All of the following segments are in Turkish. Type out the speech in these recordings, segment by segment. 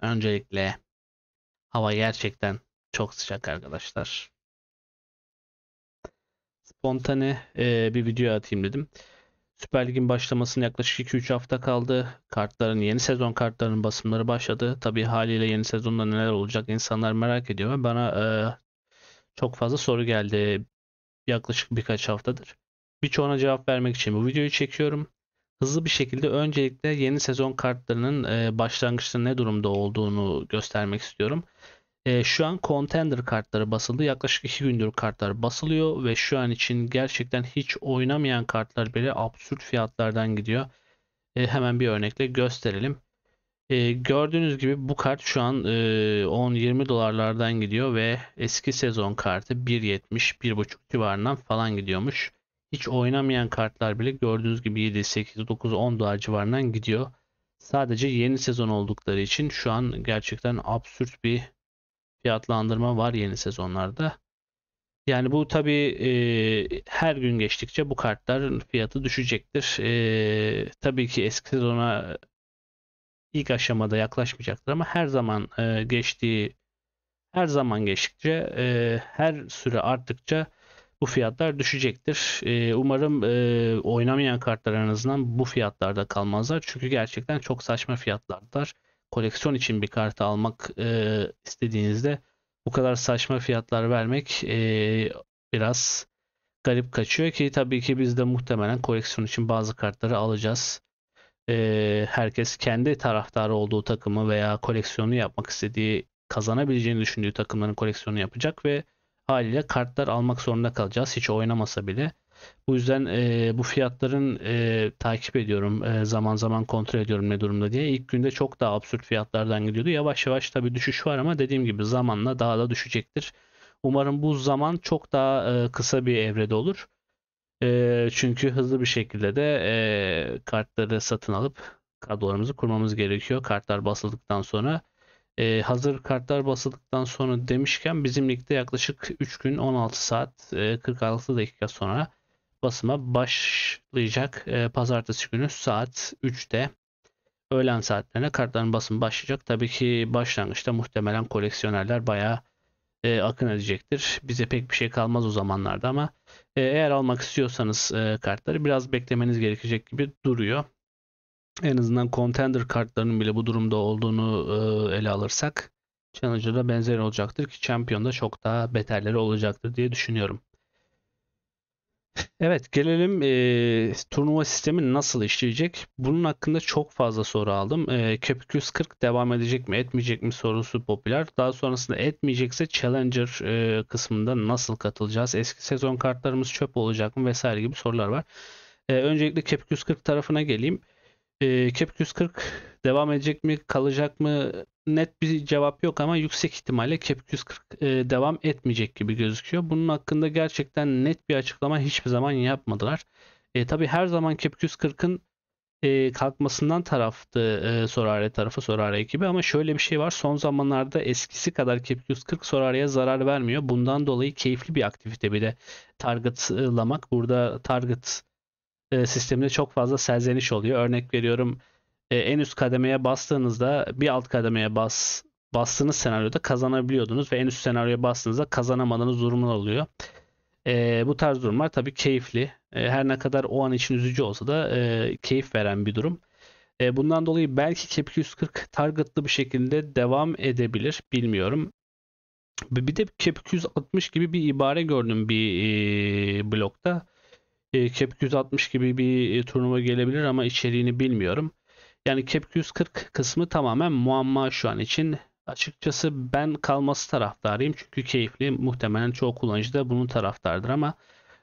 Öncelikle hava gerçekten çok sıcak arkadaşlar. Spontane e, bir video atayım dedim. Süper Lig'in başlamasının yaklaşık 2-3 hafta kaldı. Kartların yeni sezon kartlarının basımları başladı. Tabii haliyle yeni sezonda neler olacak insanlar merak ediyor ve bana e, çok fazla soru geldi yaklaşık birkaç haftadır. Birçoğuna cevap vermek için bu videoyu çekiyorum hızlı bir şekilde öncelikle yeni sezon kartlarının e, başlangıçta ne durumda olduğunu göstermek istiyorum. E, şu an Contender kartları basıldı. Yaklaşık 2 gündür kartlar basılıyor ve şu an için gerçekten hiç oynamayan kartlar bile absürt fiyatlardan gidiyor. E, hemen bir örnekle gösterelim. E, gördüğünüz gibi bu kart şu an e, 10-20 dolarlardan gidiyor ve eski sezon kartı 1.70-1.5 civarından falan gidiyormuş. Hiç oynamayan kartlar bile gördüğünüz gibi 7, 8, 9, 10 dolar civarından gidiyor. Sadece yeni sezon oldukları için şu an gerçekten absürt bir fiyatlandırma var yeni sezonlarda. Yani bu tabi e, her gün geçtikçe bu kartların fiyatı düşecektir. E, tabii ki eski sezona ilk aşamada yaklaşmayacaktır ama her zaman e, geçtiği her zaman geçtikçe e, her süre arttıkça bu fiyatlar düşecektir. E, umarım e, oynamayan kartlar en azından bu fiyatlarda kalmazlar. Çünkü gerçekten çok saçma fiyatlardır. Koleksiyon için bir kartı almak e, istediğinizde bu kadar saçma fiyatlar vermek e, biraz garip kaçıyor ki tabii ki biz de muhtemelen koleksiyon için bazı kartları alacağız. E, herkes kendi taraftarı olduğu takımı veya koleksiyonu yapmak istediği kazanabileceğini düşündüğü takımların koleksiyonu yapacak ve haliyle kartlar almak zorunda kalacağız hiç oynamasa bile. Bu yüzden e, bu fiyatların e, takip ediyorum e, zaman zaman kontrol ediyorum ne durumda diye. İlk günde çok daha absürt fiyatlardan gidiyordu. Yavaş yavaş tabii düşüş var ama dediğim gibi zamanla daha da düşecektir. Umarım bu zaman çok daha e, kısa bir evrede olur. E, çünkü hızlı bir şekilde de e, kartları satın alıp kadrolarımızı kurmamız gerekiyor. Kartlar basıldıktan sonra e, hazır kartlar basıldıktan sonra demişken bizim ligde yaklaşık 3 gün 16 saat e, 46 dakika sonra basıma başlayacak. E, pazartesi günü saat 3'te öğlen saatlerine kartların basımı başlayacak. Tabii ki başlangıçta muhtemelen koleksiyonerler bayağı e, akın edecektir. Bize pek bir şey kalmaz o zamanlarda ama e, eğer almak istiyorsanız e, kartları biraz beklemeniz gerekecek gibi duruyor en azından contender kartlarının bile bu durumda olduğunu ele alırsak Challenger'da benzer olacaktır ki Champion'da çok daha beterleri olacaktır diye düşünüyorum. Evet gelelim e, turnuva sistemi nasıl işleyecek? Bunun hakkında çok fazla soru aldım. E, Cup 240 devam edecek mi etmeyecek mi sorusu popüler. Daha sonrasında etmeyecekse Challenger e, kısmında nasıl katılacağız? Eski sezon kartlarımız çöp olacak mı vesaire gibi sorular var. E, öncelikle Cup 240 tarafına geleyim. E, Kep 140 devam edecek mi kalacak mı net bir cevap yok ama yüksek ihtimalle Kep 140 e, devam etmeyecek gibi gözüküyor. Bunun hakkında gerçekten net bir açıklama hiçbir zaman yapmadılar. E, tabii her zaman Kep 140'ın e, kalkmasından taraftı e, Sorare tarafı Sorare ekibi ama şöyle bir şey var son zamanlarda eskisi kadar Kep 140 Sorare'ye zarar vermiyor. Bundan dolayı keyifli bir aktivite bile targetlamak. Burada target e, sisteminde çok fazla serzeniş oluyor. Örnek veriyorum e, en üst kademeye bastığınızda bir alt kademeye bas bastığınız senaryoda kazanabiliyordunuz ve en üst senaryoya bastığınızda kazanamadığınız durumlar oluyor. E, bu tarz durumlar tabii keyifli. E, her ne kadar o an için üzücü olsa da e, keyif veren bir durum. E, bundan dolayı belki Kepki 240 targetlı bir şekilde devam edebilir. Bilmiyorum. Bir de Kepki 260 gibi bir ibare gördüm bir e, blokta e, ee, 160 gibi bir e, turnuva gelebilir ama içeriğini bilmiyorum. Yani Kepk 140 kısmı tamamen muamma şu an için. Açıkçası ben kalması taraftarıyım çünkü keyifli. Muhtemelen çoğu kullanıcı da bunun taraftardır ama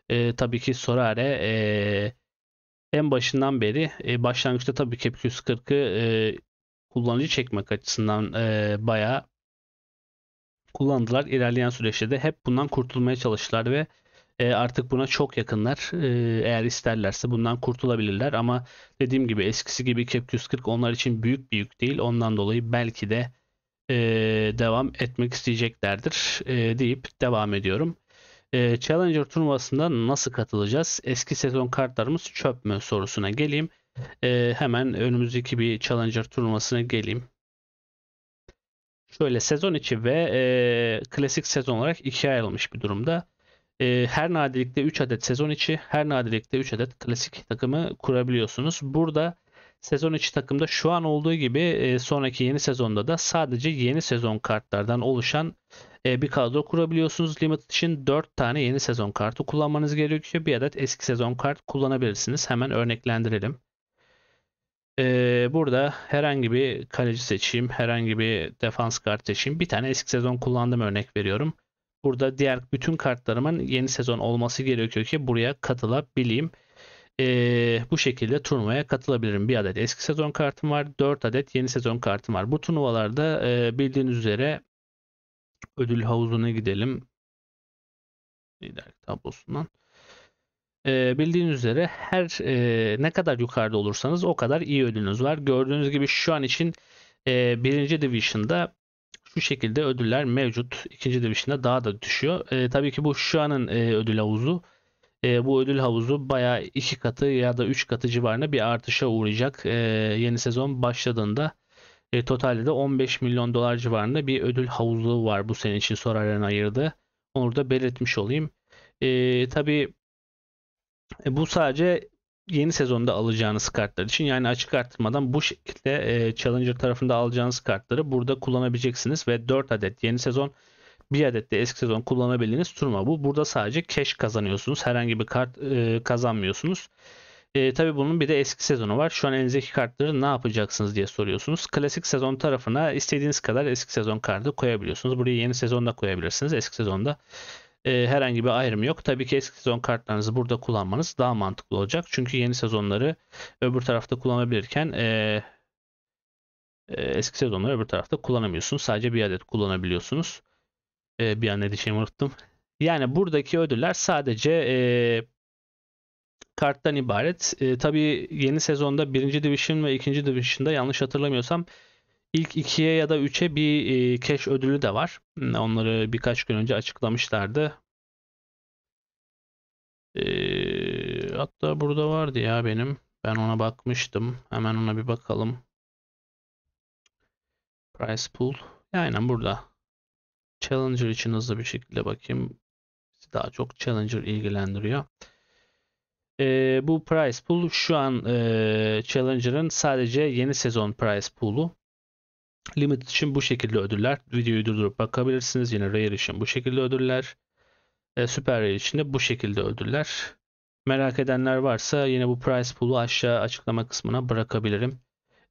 e, tabii ki Sorare e, en başından beri e, başlangıçta tabii Kepk 140'ı e, kullanıcı çekmek açısından e, bayağı kullandılar. İlerleyen süreçte de hep bundan kurtulmaya çalıştılar ve e, artık buna çok yakınlar. E, eğer isterlerse bundan kurtulabilirler ama dediğim gibi eskisi gibi Cap 140 onlar için büyük bir yük değil. Ondan dolayı belki de e, devam etmek isteyeceklerdir e, deyip devam ediyorum. E, Challenger turnuvasında nasıl katılacağız? Eski sezon kartlarımız çöp mü sorusuna geleyim. E, hemen önümüzdeki bir Challenger turnuvasına geleyim. Şöyle sezon içi ve e, klasik sezon olarak ikiye ayrılmış bir durumda e, her nadirlikte 3 adet sezon içi, her nadirlikte 3 adet klasik takımı kurabiliyorsunuz. Burada sezon içi takımda şu an olduğu gibi e, sonraki yeni sezonda da sadece yeni sezon kartlardan oluşan e, bir kadro kurabiliyorsunuz. Limit için 4 tane yeni sezon kartı kullanmanız gerekiyor. Bir adet eski sezon kart kullanabilirsiniz. Hemen örneklendirelim. E, burada herhangi bir kaleci seçeyim, herhangi bir defans kart seçeyim. Bir tane eski sezon kullandım örnek veriyorum. Burada diğer bütün kartlarımın yeni sezon olması gerekiyor ki buraya katılabileyim. Ee, bu şekilde turnuvaya katılabilirim. Bir adet eski sezon kartım var. 4 adet yeni sezon kartım var. Bu turnuvalarda e, bildiğiniz üzere ödül havuzuna gidelim. Lider tablosundan. E, bildiğiniz üzere her e, ne kadar yukarıda olursanız o kadar iyi ödülünüz var. Gördüğünüz gibi şu an için e, birinci division'da şu şekilde ödüller mevcut. İkinci division'da daha da düşüyor. E, tabii ki bu şu anın e, ödül havuzu. E, bu ödül havuzu bayağı iki katı ya da üç katı civarında bir artışa uğrayacak. E, yeni sezon başladığında e, totalde de 15 milyon dolar civarında bir ödül havuzu var bu sene için Soraren ayırdı. Onu da belirtmiş olayım. E, tabii e, bu sadece yeni sezonda alacağınız kartlar için yani açık arttırmadan bu şekilde e, Challenger tarafında alacağınız kartları burada kullanabileceksiniz ve 4 adet yeni sezon bir adet de eski sezon kullanabildiğiniz turma bu. Burada sadece cash kazanıyorsunuz. Herhangi bir kart e, kazanmıyorsunuz. E, tabii bunun bir de eski sezonu var. Şu an elinizdeki kartları ne yapacaksınız diye soruyorsunuz. Klasik sezon tarafına istediğiniz kadar eski sezon kartı koyabiliyorsunuz. Buraya yeni sezonda koyabilirsiniz. Eski sezonda e, herhangi bir ayrım yok. Tabii ki eski sezon kartlarınızı burada kullanmanız daha mantıklı olacak. Çünkü yeni sezonları öbür tarafta kullanabilirken e, e, eski sezonları öbür tarafta kullanamıyorsunuz. Sadece bir adet kullanabiliyorsunuz. E, bir an ne diyeceğimi unuttum. Yani buradaki ödüller sadece e, karttan ibaret. E, tabii yeni sezonda birinci Division ve ikinci Division'da yanlış hatırlamıyorsam ilk ikiye ya da üçe bir e, cash ödülü de var. Onları birkaç gün önce açıklamışlardı. E, hatta burada vardı ya benim. Ben ona bakmıştım. Hemen ona bir bakalım. Price pool. E, aynen burada. Challenger için hızlı bir şekilde bakayım. Daha çok Challenger ilgilendiriyor. E, bu price pool şu an e, Challenger'ın sadece yeni sezon price pool'u. Limit için bu şekilde ödüller. Videoyu durdurup bakabilirsiniz. Yine Rare için bu şekilde ödüller. E, Super Rare için de bu şekilde ödüller. Merak edenler varsa yine bu price pool'u aşağı açıklama kısmına bırakabilirim.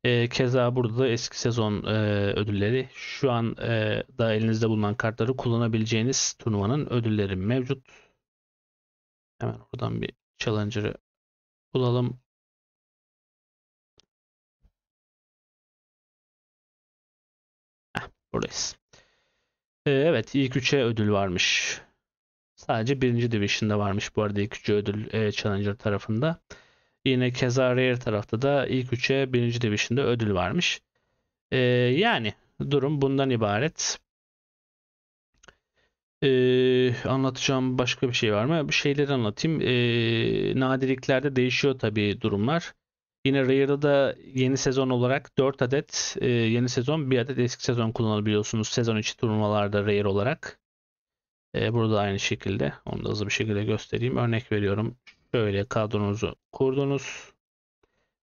E, keza burada da eski sezon e, ödülleri şu an e, da elinizde bulunan kartları kullanabileceğiniz turnuvanın ödülleri mevcut. Hemen oradan bir challenger'ı bulalım. Buradayız. Ee, evet ilk üçe ödül varmış. Sadece birinci division'da varmış bu arada ilk üçe ödül e, Challenger tarafında. Yine keza Rare tarafta da ilk üçe birinci division'da ödül varmış. Ee, yani durum bundan ibaret. Ee, anlatacağım başka bir şey var mı? Bir şeyleri anlatayım. Ee, nadirliklerde değişiyor tabii durumlar. Yine Rare'da da yeni sezon olarak 4 adet e, yeni sezon, 1 adet eski sezon kullanabiliyorsunuz sezon içi turnuvalarda Rare olarak. E, burada aynı şekilde onu da hızlı bir şekilde göstereyim. Örnek veriyorum. Böyle kadronuzu kurdunuz.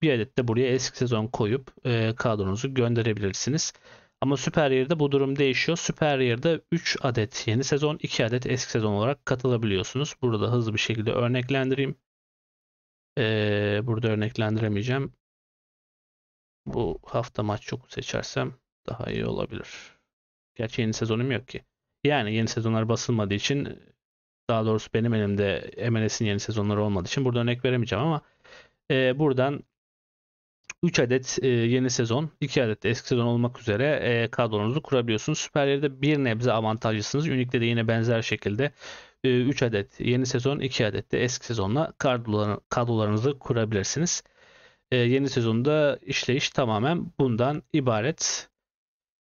Bir adet de buraya eski sezon koyup e, kadronuzu gönderebilirsiniz. Ama Süper Rare'de bu durum değişiyor. Süper Rare'de 3 adet yeni sezon, 2 adet eski sezon olarak katılabiliyorsunuz. Burada hızlı bir şekilde örneklendireyim. Ee, burada örneklendiremeyeceğim. Bu hafta maç çok seçersem daha iyi olabilir. Gerçi yeni sezonum yok ki. Yani yeni sezonlar basılmadığı için daha doğrusu benim elimde MLS'in yeni sezonları olmadığı için burada örnek veremeyeceğim ama e, buradan 3 adet e, yeni sezon, 2 adet de eski sezon olmak üzere e, kadronuzu kurabiliyorsunuz. Süper Lig'de bir nebze avantajlısınız. Unique'de de yine benzer şekilde 3 ee, adet, yeni sezon 2 adet de eski sezonla kadrolar, kadrolarınızı kurabilirsiniz. Ee, yeni sezonda işleyiş tamamen bundan ibaret.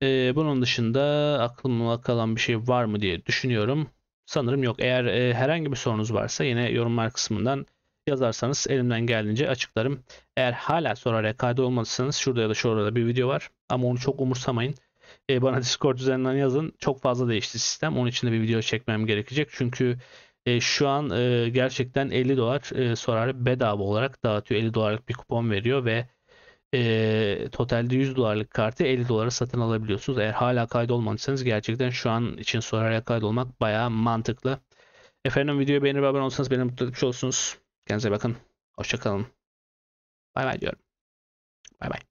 Ee, bunun dışında aklımda kalan bir şey var mı diye düşünüyorum. Sanırım yok. Eğer e, herhangi bir sorunuz varsa yine yorumlar kısmından yazarsanız elimden geldiğince açıklarım. Eğer hala soraraya kaydı olmadıysanız şurada ya da şurada bir video var. Ama onu çok umursamayın e, bana Discord üzerinden yazın. Çok fazla değişti sistem. Onun için de bir video çekmem gerekecek. Çünkü e, şu an e, gerçekten 50 dolar e, Sorare bedava olarak dağıtıyor. 50 dolarlık bir kupon veriyor ve e, totalde 100 dolarlık kartı 50 dolara satın alabiliyorsunuz. Eğer hala kaydolmadıysanız gerçekten şu an için Sorare'ye kaydolmak bayağı mantıklı. Efendim videoyu beğenir ve abone olsanız beni mutlu etmiş olursunuz. Kendinize bakın. Hoşçakalın. Bay bay diyorum. Bay bay.